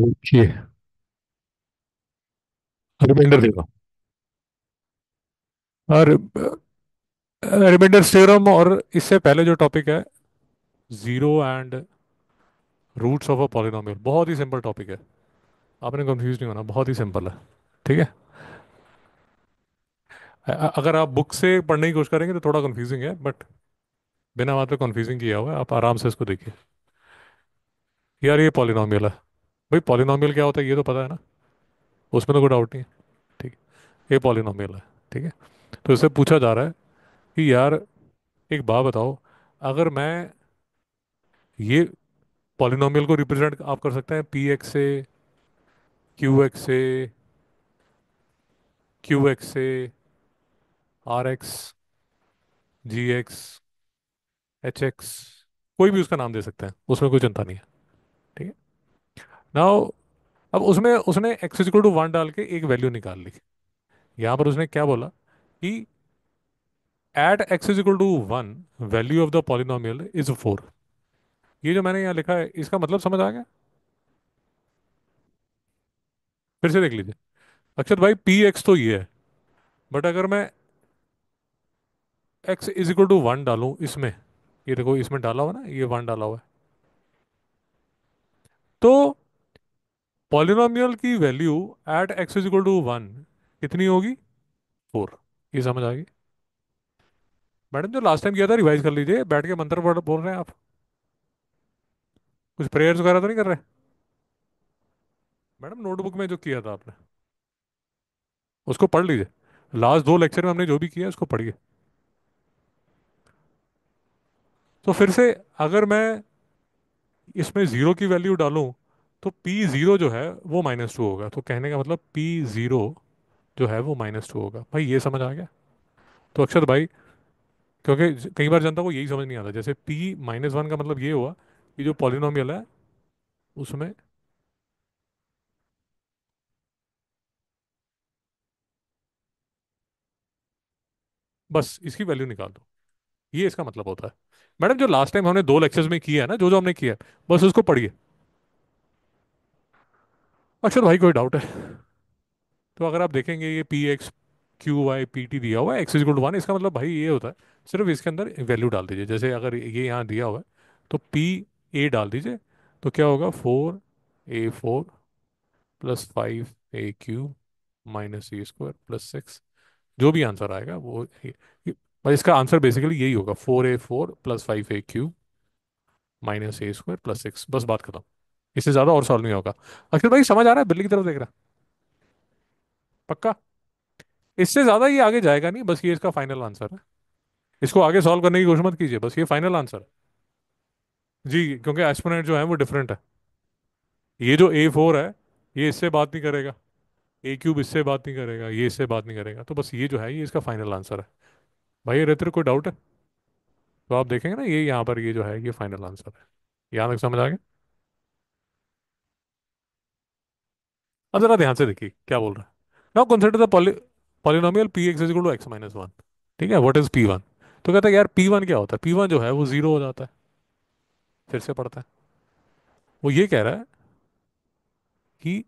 देखिए रिमाइंडर देगा और रिमाइंडर थ्योरम और इससे पहले जो टॉपिक है zero and roots of a polynomial बहुत ही सिंपल टॉपिक है आपने कंफ्यूज नहीं होना बहुत ही सिंपल है ठीक है अगर आप बुक से पढ़ने की कोशिश करेंगे तो थोड़ा कंफ्यूजिंग है बट बिना बात पे कंफ्यूजिंग किया हुआ है आप आराम से इसको देखिए यार ये पॉलिनोमियल है भाई पॉलिनोमियल क्या होता है ये तो पता है ना उसमें तो कोई डाउट नहीं है ठीक है ये पॉलिनोमियल है ठीक है तो इससे पूछा जा रहा है कि यार एक बात बताओ अगर मैं ये पॉलिनोमियल को रिप्रेजेंट आप कर सकते हैं पी एक्स से क्यू एक्स से क्यू एक्स से R X G X H X कोई भी उसका नाम दे सकते हैं उसमें कोई चिंता नहीं है नाउ अब उसमें उसने एक्स इक्वल टू वन डाल के एक वैल्यू निकाल ली यहाँ पर उसने क्या बोला कि at X is equal to one value of the polynomial is four ये जो मैंने यहाँ लिखा है इसका मतलब समझ आ गया फिर से देख लीजिए अक्षर भाई पी एक्स तो ये है बट अगर मैं X is equal to one डालू इसमें ये देखो इसमें डाला हुआ ना ये वन डाला हुआ है तो पॉलिनोमियल की value at X is equal to one कितनी होगी फोर ये समझ आ गई मैडम जो लास्ट टाइम किया था रिवाइज कर लीजिए बैठ के मंत्र बोल रहे हैं आप कुछ प्रेयर्स वगैरह तो नहीं कर रहे मैडम नोटबुक में जो किया था आपने उसको पढ़ लीजिए लास्ट दो लेक्चर में हमने जो भी किया उसको पढ़िए तो फिर से अगर मैं इसमें ज़ीरो की वैल्यू डालूं तो पी ज़ीरो जो है वो माइनस टू होगा तो कहने का मतलब पी ज़ीरो जो है वो माइनस टू होगा भाई ये समझ आ गया तो अक्षर भाई क्योंकि कई बार जनता को यही समझ नहीं आता जैसे पी माइनस वन का मतलब ये हुआ कि जो पॉलिनोमियल है उसमें बस इसकी वैल्यू निकाल दो ये इसका मतलब होता है मैडम जो लास्ट टाइम हमने दो लेक्चर्स में किया है ना जो जो हमने किया है बस उसको पढ़िए अक्षर हाँ, भाई कोई डाउट है तो अगर आप देखेंगे ये P X Q Y P T दिया हुआ है एक्स गुड वन इसका मतलब भाई ये होता है सिर्फ इसके अंदर वैल्यू डाल दीजिए जैसे अगर ये यहाँ दिया हुआ है तो पी ए डाल दीजिए तो क्या होगा four a four plus five a q minus a square plus six जो भी आंसर आएगा वो भाई इसका आंसर बेसिकली यही होगा four a four plus five a q minus a square plus six बस बात खत्म इससे ज़्यादा और सॉल्व नहीं होगा अक्षर भाई समझ आ रहा है बिल्ली की तरफ देख रहा पक्का इससे ज़्यादा ये आगे जाएगा नहीं बस ये इसका फाइनल आंसर है इसको आगे सॉल्व करने की कोशिश मत कीजिए बस ये फाइनल आंसर है जी क्योंकि एस्पोनेंट जो है वो डिफरेंट है ये जो ए फोर है ये इससे बात नहीं करेगा ए क्यूब इससे बात नहीं करेगा ये इससे बात नहीं करेगा तो बस ये जो है ये इसका फाइनल आंसर है भाई अरे तेरे कोई डाउट है तो आप देखेंगे ना ये यहाँ पर ये जो है ये फाइनल आंसर है यहाँ तक समझ आ गया अब जरा ध्यान से देखिए क्या बोल रहा है now consider the polynomial P X is equal to X minus one ठीक है व्हाट इज पी वन तो कहता है यार पी वन क्या होता है पी वन जो है वो जीरो हो जाता है फिर से पढ़ता है वो ये कह रहा है कि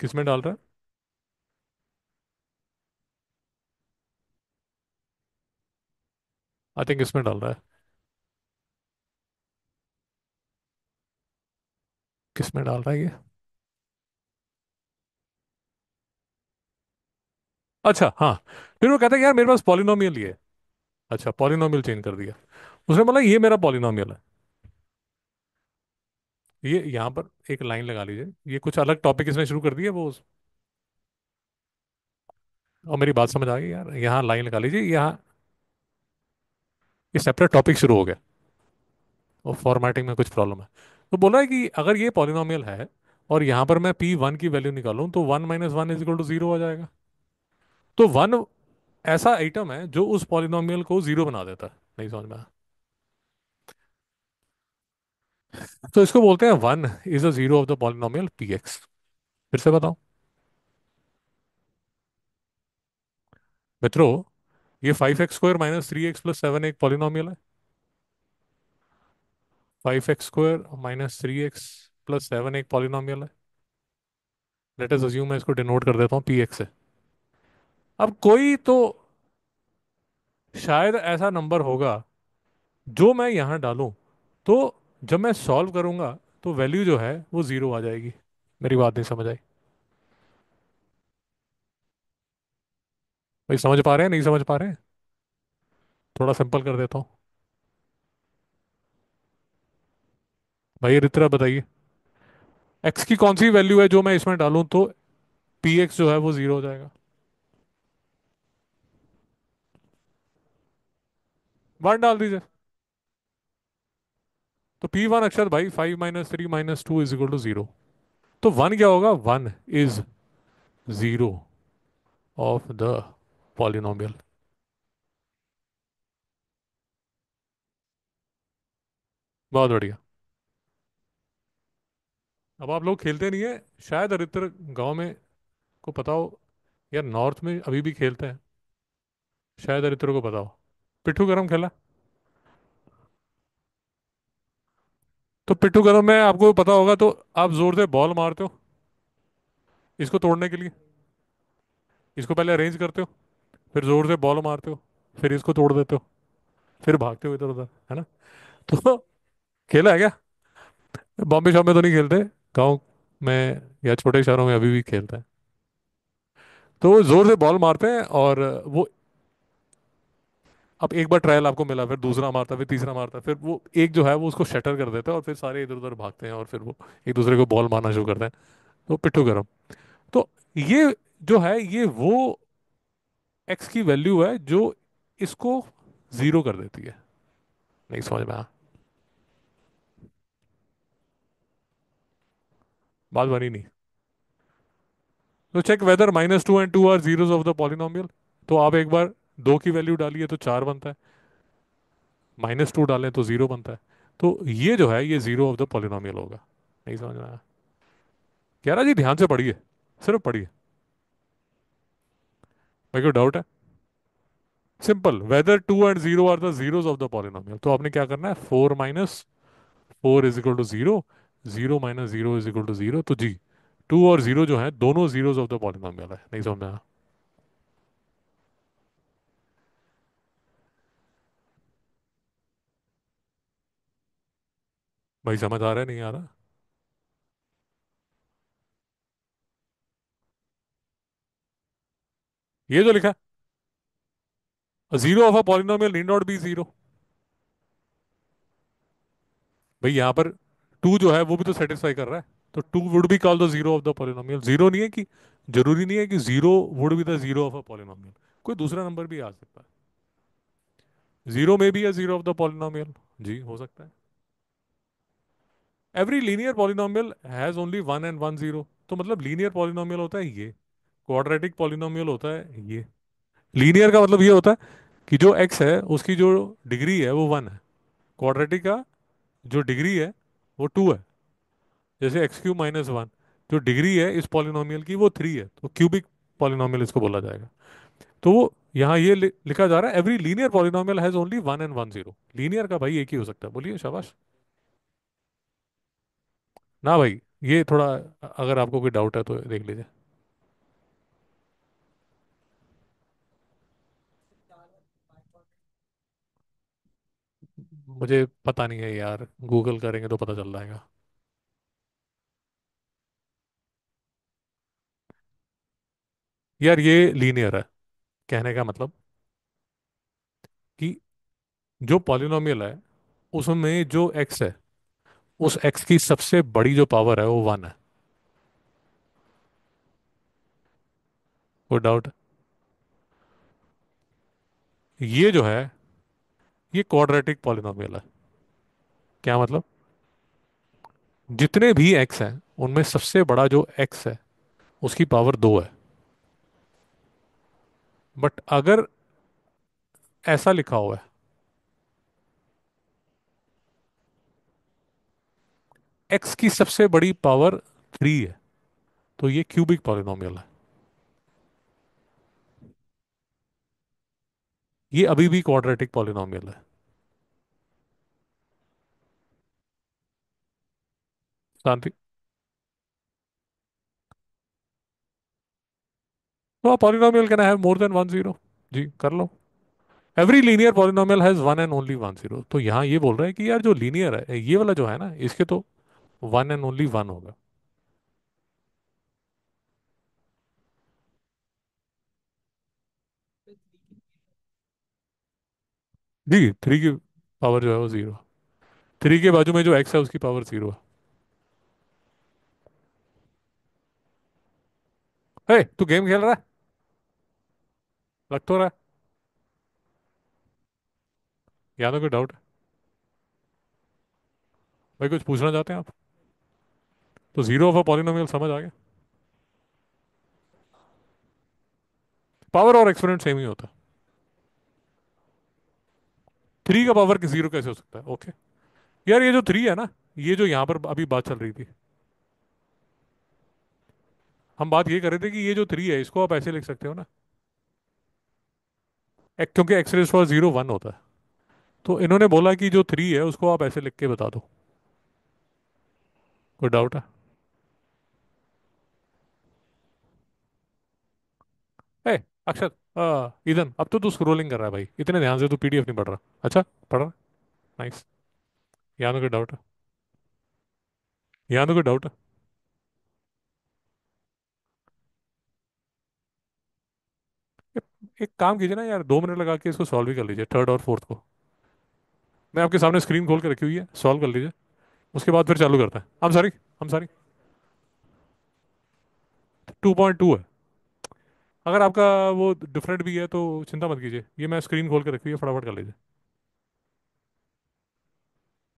किस में डाल रहा है आई थिंक इसमें डाल रहा है किस में डाल रहा है ये अच्छा हाँ फिर वो कहता है यार मेरे पास पॉलिनोमियल ही है अच्छा पॉलिनोमियल चेंज कर दिया उसने बोला ये मेरा पॉलिनोमियल है ये यहाँ पर एक लाइन लगा लीजिए ये कुछ अलग टॉपिक इसने शुरू कर दिया वो उस... और मेरी बात समझ आ गई यार यहाँ लाइन लगा लीजिए यहाँ ये सेपरेट टॉपिक शुरू हो गया और फॉर्मेटिंग में कुछ प्रॉब्लम है तो बोला है कि अगर ये पॉलिनॉमियल है और यहां पर मैं पी वन की वैल्यू निकालू तो one minus one is equal to zero आ जाएगा तो वन ऐसा आइटम है जो उस पॉलिनॉमियल को जीरो बना देता है नहीं समझ में तो इसको बोलते हैं one is a zero of the polynomial P X फिर से बताओ मित्रों ये five X square minus three X plus seven एक पॉलिनॉमियल है five X square minus three X plus seven एक पॉलिनोमियल है लेट अस अज्यूम मैं इसको डिनोट कर देता हूँ पी एक्स है अब कोई तो शायद ऐसा नंबर होगा जो मैं यहाँ डालूँ तो जब मैं सॉल्व करूँगा तो वैल्यू जो है वो ज़ीरो आ जाएगी मेरी बात नहीं समझ आई भाई समझ पा रहे हैं नहीं समझ पा रहे हैं थोड़ा सिंपल कर देता हूँ भाई रित्रा बताइए एक्स की कौन सी वैल्यू है जो मैं इसमें डालूं तो पी एक्स जो है वो जीरो हो जाएगा वन डाल दीजिए तो पी वन अक्षर भाई five minus three minus two is equal to zero तो वन क्या होगा one is zero of the polynomial बहुत बढ़िया अब आप लोग खेलते नहीं है शायद अरित्र गांव में को पता हो यार नॉर्थ में अभी भी खेलते हैं शायद अरित्र को पता हो पिट्ठू गरम खेला तो पिट्ठू गरम में आपको पता होगा तो आप जोर से बॉल मारते हो इसको तोड़ने के लिए इसको पहले अरेंज करते हो फिर जोर से बॉल मारते हो फिर इसको तोड़ देते हो फिर भागते हो इधर उधर है ना तो खेला है क्या बॉम्बे शॉप में तो नहीं खेलते गाँव में या छोटे शहरों में अभी भी खेलते हैं तो वो जोर से बॉल मारते हैं और वो अब एक बार ट्रायल आपको मिला फिर दूसरा मारता फिर तीसरा मारता फिर वो एक जो है वो उसको शटर कर देता है और फिर सारे इधर उधर भागते हैं और फिर वो एक दूसरे को बॉल मारना शुरू करते हैं तो पिट्ठू गर्म तो ये जो है ये वो एक्स की वैल्यू है जो इसको ज़ीरो कर देती है नहीं समझ में आया बात बनी नहीं तो check whether minus two and two are zeros of the polynomial तो आप एक बार दो की वैल्यू डालिए तो चार बनता है माइनस टू डालें तो जीरो बनता है तो ये जो है ये जीरो ऑफ द पॉलिनोमियल होगा नहीं समझ में आया कह रहा जी ध्यान से पढ़िए सिर्फ पढ़िए भाई कोई डाउट है simple whether two and zero are the zeros of the polynomial तो आपने क्या करना है four minus four is equal to zero zero minus zero is equal to zero तो जी टू और जीरो जो है दोनों जीरोज ऑफ द पॉलिनॉमियल है नहीं समझ में आया भाई समझ आ रहा है नहीं आ रहा ये जो लिखा zero of a polynomial need not be zero भाई यहां पर टू जो है वो भी तो सेटिस्फाई कर रहा है तो two would be call the zero of the polynomial zero नहीं है कि जरूरी नहीं है कि zero would be the zero of a polynomial कोई दूसरा नंबर भी आ सकता है जीरो में भी है जीरो ऑफ द पोलिनोमियल जी हो सकता है every linear polynomial has only one and one zero तो मतलब लीनियर पॉलिनोमियल होता है ये क्वाड्रेटिक पॉलिनोमियल होता है ये लीनियर का मतलब ये होता है कि जो एक्स है उसकी जो डिग्री है वो वन है क्वाड्रेटिक का जो डिग्री है वो टू है जैसे एक्स क्यू माइनस वन जो डिग्री है इस पॉलिनोमियल की वो थ्री है तो क्यूबिक पॉलिनोमियल इसको बोला जाएगा तो वो यहाँ ये लिखा जा रहा है every linear polynomial has only one and one zero linear का भाई एक ही हो सकता है बोलिए शाबाश ना भाई ये थोड़ा अगर आपको कोई डाउट है तो देख लीजिए मुझे पता नहीं है यार गूगल करेंगे तो पता चल जाएगा यार ये लीनियर है कहने का मतलब कि जो पॉलिनोमियल है उसमें जो एक्स है उस एक्स की सबसे बड़ी जो पावर है वो वन है वो डाउट ये जो है ये क्वाड्रेटिक पॉलिनोमियल है क्या मतलब जितने भी एक्स हैं उनमें सबसे बड़ा जो एक्स है उसकी पावर दो है बट अगर ऐसा लिखा हुआ है एक्स की सबसे बड़ी पावर थ्री है तो ये क्यूबिक पॉलिनोमियल है ये अभी भी क्वाड्रेटिक पॉलिनोम है शांति तो can have more than one zero जी कर लो every linear polynom has one and only one zero तो यहाँ ये बोल रहा है कि यार जो लीनियर है ये वाला जो है ना इसके तो वन एंड ओनली वन होगा जी थ्री की पावर जो है वो जीरो थ्री के बाजू में जो एक्स है उसकी पावर जीरो है तू गेम खेल रहा है लग तो रहा है या तो कोई डाउट है भाई कुछ पूछना चाहते हैं आप तो जीरो ऑफ अ पॉलिनोमियल समझ आ गया पावर और एक्सपोनेंट सेम ही होता है थ्री का पावर जीरो कैसे हो सकता है ओके यार ये जो थ्री है ना ये जो यहाँ पर अभी बात चल रही थी हम बात ये कर रहे थे कि ये जो थ्री है इसको आप ऐसे लिख सकते हो ना एक, क्योंकि एक्सरेस फॉर जीरो वन होता है तो इन्होंने बोला कि जो थ्री है उसको आप ऐसे लिख के बता दो कोई डाउट है अक्षत हाँ, इधन अब तो तू स्क्रोलिंग कर रहा है भाई इतने ध्यान से तू पीडीएफ नहीं पढ़ रहा अच्छा पढ़ रहा नाइस यहाँ तो कोई डाउट है यहाँ तो कोई डाउट है एक काम कीजिए ना यार दो मिनट लगा के इसको सॉल्व भी कर लीजिए थर्ड और फोर्थ को मैं आपके सामने स्क्रीन खोल के रखी हुई है सॉल्व कर लीजिए उसके बाद फिर चालू करता है हम सॉरी हम सॉरी टू पॉइंट टू है अगर आपका वो डिफरेंट भी है तो चिंता मत कीजिए ये मैं स्क्रीन खोल के रखी है फटाफट कर लीजिए